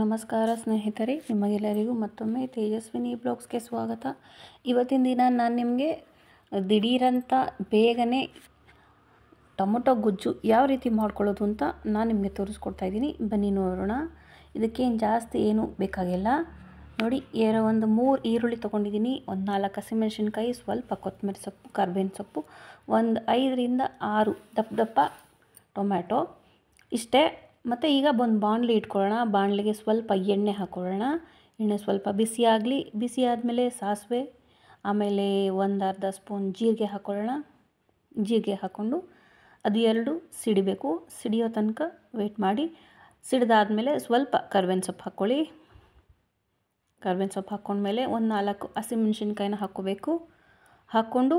ನಮಸ್ಕಾರ ಸ್ನೇಹಿತರೆ ನಿಮಗೆಲ್ಲರಿಗೂ ಮತ್ತೊಮ್ಮೆ ತೇಜಸ್ವಿನಿ ಬ್ಲಾಗ್ಸ್ಗೆ ಸ್ವಾಗತ ಇವತ್ತಿನ ದಿನ ನಾನು ನಿಮಗೆ ದಿಢೀರಂತ ಬೇಗನೆ ಟೊಮೊಟೊ ಗೊಜ್ಜು ಯಾವ ರೀತಿ ಮಾಡ್ಕೊಳ್ಳೋದು ಅಂತ ನಾನು ನಿಮಗೆ ತೋರಿಸ್ಕೊಡ್ತಾ ಇದ್ದೀನಿ ಬನ್ನಿ ನೋಡೋಣ ಇದಕ್ಕೇನು ಜಾಸ್ತಿ ಏನು ಬೇಕಾಗಿಲ್ಲ ನೋಡಿ ಏರೋ ಒಂದು ಮೂರು ಈರುಳ್ಳಿ ತೊಗೊಂಡಿದ್ದೀನಿ ಒಂದು ನಾಲ್ಕು ಹಸಿಮೆಣಸಿನ್ಕಾಯಿ ಸ್ವಲ್ಪ ಕೊತ್ತಂಬರಿ ಸೊಪ್ಪು ಕರ್ಬೇವಿನ ಸೊಪ್ಪು ಒಂದು ಐದರಿಂದ ಆರು ದಪ್ಪ ದಪ್ಪ ಟೊಮ್ಯಾಟೊ ಇಷ್ಟೇ ಮತ್ತು ಈಗ ಒಂದು ಬಾಣಲಿ ಇಟ್ಕೊಳ್ಳೋಣ ಬಾಣಲಿಗೆ ಸ್ವಲ್ಪ ಎಣ್ಣೆ ಹಾಕ್ಕೊಳ್ಳೋಣ ಎಣ್ಣೆ ಸ್ವಲ್ಪ ಬಿಸಿ ಆಗಲಿ ಬಿಸಿ ಆದಮೇಲೆ ಸಾಸಿವೆ ಆಮೇಲೆ ಒಂದು ಅರ್ಧ ಸ್ಪೂನ್ ಜೀರಿಗೆ ಹಾಕ್ಕೊಳ್ಳೋಣ ಜೀರಿಗೆ ಹಾಕ್ಕೊಂಡು ಅದು ಎರಡು ಸಿಡಿಬೇಕು ಸಿಡಿಯೋ ತನಕ ವೇಟ್ ಮಾಡಿ ಸಿಡಿದಾದಮೇಲೆ ಸ್ವಲ್ಪ ಕರ್ಬೇವಿನ ಸೊಪ್ಪು ಹಾಕ್ಕೊಳ್ಳಿ ಕರ್ಬೇವಿನ ಸೊಪ್ಪು ಹಾಕ್ಕೊಂಡ್ಮೇಲೆ ಒಂದು ನಾಲ್ಕು ಹಸಿಮೆಣ್ಸಿನ್ಕಾಯಿನ ಹಾಕ್ಕೋಬೇಕು ಹಾಕ್ಕೊಂಡು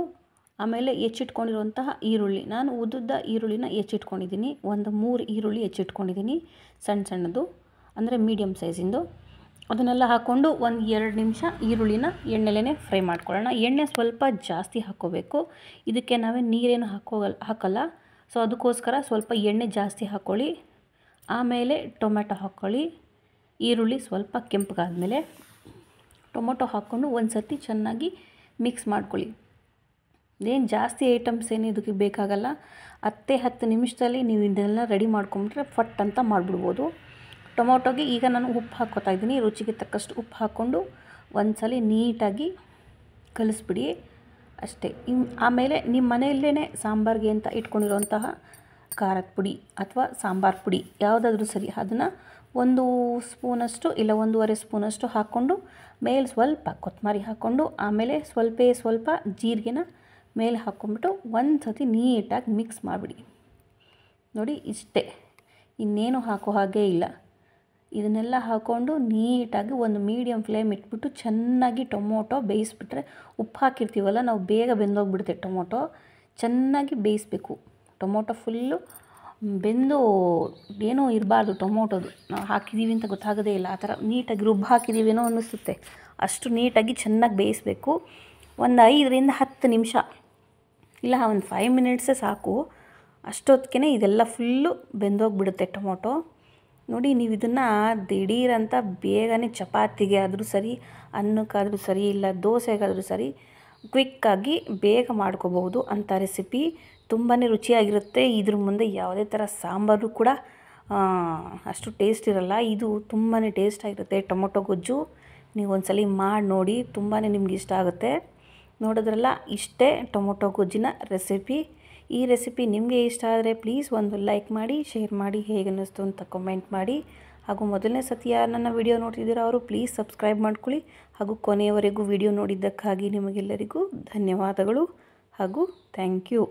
ಆಮೇಲೆ ಹೆಚ್ಚಿಟ್ಕೊಂಡಿರುವಂತಹ ಈರುಳ್ಳಿ ನಾನು ಉದ್ದುದ್ದ ಈರುಳ್ಳಿನ ಹೆಚ್ಚಿಟ್ಕೊಂಡಿದ್ದೀನಿ ಒಂದು ಮೂರು ಈರುಳ್ಳಿ ಹೆಚ್ಚಿಟ್ಕೊಂಡಿದ್ದೀನಿ ಸಣ್ಣ ಸಣ್ಣದು ಅಂದರೆ ಮೀಡಿಯಮ್ ಸೈಜಿಂದು ಅದನ್ನೆಲ್ಲ ಹಾಕ್ಕೊಂಡು ಒಂದು ಎರಡು ನಿಮಿಷ ಈರುಳ್ಳಿನ ಎಣ್ಣೆಲೇ ಫ್ರೈ ಮಾಡ್ಕೊಳ್ಳೋಣ ಎಣ್ಣೆ ಸ್ವಲ್ಪ ಜಾಸ್ತಿ ಹಾಕ್ಕೋಬೇಕು ಇದಕ್ಕೆ ನಾವೇ ನೀರೇನು ಹಾಕೋ ಹಾಕೋಲ್ಲ ಸೊ ಅದಕ್ಕೋಸ್ಕರ ಸ್ವಲ್ಪ ಎಣ್ಣೆ ಜಾಸ್ತಿ ಹಾಕ್ಕೊಳ್ಳಿ ಆಮೇಲೆ ಟೊಮೆಟೊ ಹಾಕ್ಕೊಳ್ಳಿ ಈರುಳ್ಳಿ ಸ್ವಲ್ಪ ಕೆಂಪಗಾದ ಮೇಲೆ ಟೊಮೊಟೊ ಹಾಕ್ಕೊಂಡು ಒಂದು ಸರ್ತಿ ಚೆನ್ನಾಗಿ ಮಿಕ್ಸ್ ಮಾಡ್ಕೊಳ್ಳಿ ಏನು ಜಾಸ್ತಿ ಐಟಮ್ಸ್ ಏನು ಇದಕ್ಕೆ ಬೇಕಾಗಲ್ಲ ಹತ್ತೇ ಹತ್ತು ನಿಮಿಷದಲ್ಲಿ ನೀವು ಇದನ್ನೆಲ್ಲ ರೆಡಿ ಮಾಡ್ಕೊಂಬಿಟ್ರೆ ಫಟ್ ಅಂತ ಮಾಡಿಬಿಡ್ಬೋದು ಟೊಮೊಟೊಗೆ ಈಗ ನಾನು ಉಪ್ಪು ಹಾಕ್ಕೊತಾ ಇದ್ದೀನಿ ರುಚಿಗೆ ತಕ್ಕಷ್ಟು ಉಪ್ಪು ಹಾಕ್ಕೊಂಡು ಸಲ ನೀಟಾಗಿ ಕಲಿಸ್ಬಿಡಿ ಅಷ್ಟೇ ಇನ್ನು ಆಮೇಲೆ ನಿಮ್ಮ ಮನೆಯಲ್ಲೇ ಸಾಂಬಾರಿಗೆ ಅಂತ ಇಟ್ಕೊಂಡಿರುವಂತಹ ಖಾರದ ಪುಡಿ ಅಥವಾ ಸಾಂಬಾರು ಪುಡಿ ಯಾವುದಾದ್ರೂ ಸರಿ ಅದನ್ನು ಒಂದು ಸ್ಪೂನಷ್ಟು ಇಲ್ಲ ಒಂದೂವರೆ ಸ್ಪೂನಷ್ಟು ಹಾಕ್ಕೊಂಡು ಮೇಲೆ ಸ್ವಲ್ಪ ಕೊತ್ತಂಬರಿ ಹಾಕ್ಕೊಂಡು ಆಮೇಲೆ ಸ್ವಲ್ಪ ಸ್ವಲ್ಪ ಜೀರಿಗೆನ ಮೇಲೆ ಹಾಕ್ಕೊಂಬಿಟ್ಟು ಒಂದು ಸತಿ ನೀಟಾಗಿ ಮಿಕ್ಸ್ ಮಾಡಿಬಿಡಿ ನೋಡಿ ಇಷ್ಟೇ ಇನ್ನೇನು ಹಾಕೋ ಹಾಗೇ ಇಲ್ಲ ಇದನ್ನೆಲ್ಲ ಹಾಕ್ಕೊಂಡು ನೀಟಾಗಿ ಒಂದು ಮೀಡಿಯಮ್ ಫ್ಲೇಮ್ ಇಟ್ಬಿಟ್ಟು ಚೆನ್ನಾಗಿ ಟೊಮೊಟೊ ಬೇಯಿಸ್ಬಿಟ್ರೆ ಉಪ್ಪು ಹಾಕಿರ್ತೀವಲ್ಲ ನಾವು ಬೇಗ ಬೆಂದೋಗ್ಬಿಡ್ತೇವೆ ಟೊಮೊಟೊ ಚೆನ್ನಾಗಿ ಬೇಯಿಸ್ಬೇಕು ಟೊಮೊಟೊ ಫುಲ್ಲು ಬೆಂದು ಏನೋ ಇರಬಾರ್ದು ಟೊಮೊಟೊದು ನಾವು ಹಾಕಿದ್ದೀವಿ ಅಂತ ಗೊತ್ತಾಗೋದೇ ಇಲ್ಲ ಆ ಥರ ನೀಟಾಗಿ ರುಬ್ಬು ಹಾಕಿದ್ದೀವೇನೋ ಅನ್ನಿಸುತ್ತೆ ಅಷ್ಟು ನೀಟಾಗಿ ಚೆನ್ನಾಗಿ ಬೇಯಿಸ್ಬೇಕು ಒಂದು ಐದರಿಂದ ಹತ್ತು ನಿಮಿಷ ಇಲ್ಲ ಒಂದು ಫೈವ್ ಮಿನಿಟ್ಸೇ ಸಾಕು ಅಷ್ಟೊತ್ತಿಗೆ ಇದೆಲ್ಲ ಫುಲ್ಲು ಬೆಂದೋಗಿಬಿಡುತ್ತೆ ಟೊಮೊಟೊ ನೋಡಿ ನೀವು ಇದನ್ನು ದಿಢೀರಂತ ಬೇಗನೆ ಚಪಾತಿಗೆ ಆದರೂ ಸರಿ ಅನ್ನಕ್ಕಾದರೂ ಸರಿ ಇಲ್ಲ ದೋಸೆಗಾದರೂ ಸರಿ ಕ್ವಿಕ್ಕಾಗಿ ಬೇಗ ಮಾಡ್ಕೋಬಹುದು ಅಂತ ರೆಸಿಪಿ ತುಂಬಾ ರುಚಿಯಾಗಿರುತ್ತೆ ಇದ್ರ ಮುಂದೆ ಯಾವುದೇ ಥರ ಸಾಂಬಾರು ಕೂಡ ಅಷ್ಟು ಟೇಸ್ಟ್ ಇರಲ್ಲ ಇದು ತುಂಬಾ ಟೇಸ್ಟಾಗಿರುತ್ತೆ ಟೊಮೊಟೊ ಗೊಜ್ಜು ನೀವು ಸಲ ಮಾಡಿ ನೋಡಿ ತುಂಬಾ ನಿಮ್ಗೆ ಇಷ್ಟ ಆಗುತ್ತೆ ನೋಡಿದ್ರಲ್ಲ ಇಷ್ಟೇ ಟೊಮೊಟೊ ಗೊಜ್ಜಿನ ರೆಸಿಪಿ ಈ ರೆಸಿಪಿ ನಿಮಗೆ ಇಷ್ಟ ಆದರೆ ಪ್ಲೀಸ್ ಒಂದು ಲೈಕ್ ಮಾಡಿ ಶೇರ್ ಮಾಡಿ ಹೇಗೆ ಅನ್ನಿಸ್ತು ಅಂತ ಕಮೆಂಟ್ ಮಾಡಿ ಹಾಗೂ ಮೊದಲನೇ ಸತಿ ಯಾರು ನನ್ನ ವಿಡಿಯೋ ನೋಡ್ತಿದ್ದೀರೋ ಅವರು ಪ್ಲೀಸ್ ಸಬ್ಸ್ಕ್ರೈಬ್ ಮಾಡ್ಕೊಳ್ಳಿ ಹಾಗೂ ಕೊನೆಯವರೆಗೂ ವಿಡಿಯೋ ನೋಡಿದ್ದಕ್ಕಾಗಿ ನಿಮಗೆಲ್ಲರಿಗೂ ಧನ್ಯವಾದಗಳು ಹಾಗೂ ಥ್ಯಾಂಕ್ ಯು